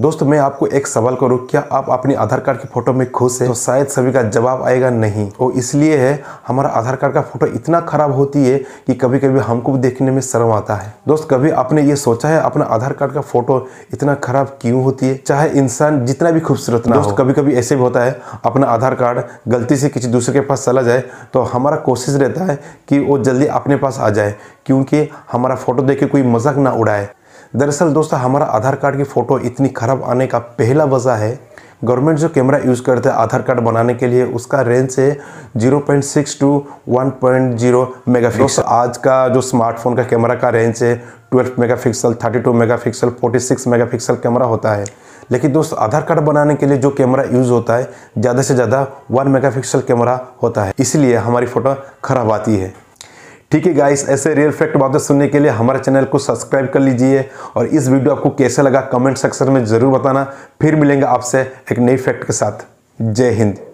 दोस्तों मैं आपको एक सवाल करूँ क्या आप अपने आधार कार्ड की फोटो में खुश हैं तो शायद सभी का जवाब आएगा नहीं वो इसलिए है हमारा आधार कार्ड का फोटो इतना खराब होती है कि कभी कभी हमको भी देखने में शर्म आता है दोस्त कभी आपने ये सोचा है अपना आधार कार्ड का फोटो इतना खराब क्यों होती है चाहे इंसान जितना भी खूबसूरत ना दोस्त कभी कभी ऐसे भी होता है अपना आधार कार्ड गलती से किसी दूसरे के पास चला जाए तो हमारा कोशिश रहता है कि वो जल्दी अपने पास आ जाए क्योंकि हमारा फोटो देख के कोई मजाक ना उड़ाए दरअसल दोस्तों हमारा आधार कार्ड की फ़ोटो इतनी ख़राब आने का पहला वजह है गवर्नमेंट जो कैमरा यूज़ करते हैं आधार कार्ड बनाने के लिए उसका रेंज है 0.6 to one point mega megapixel आज का जो स्मार्टफोन का कैमरा का रेंज है 12 megapixel 32 six mega megapixel camera होता है लेकिन दोस्त आधार कार्ड बनाने के लिए जो कैमरा यूज़ होता है ज़्यादा से ज़्यादा वन मेगापिक्सल कैमरा होता है इसलिए हमारी फ़ोटो ख़राब आती है ठीक है गाइस ऐसे रियल फैक्ट बातें सुनने के लिए हमारे चैनल को सब्सक्राइब कर लीजिए और इस वीडियो आपको कैसा लगा कमेंट सेक्शन में ज़रूर बताना फिर मिलेंगे आपसे एक नई फैक्ट के साथ जय हिंद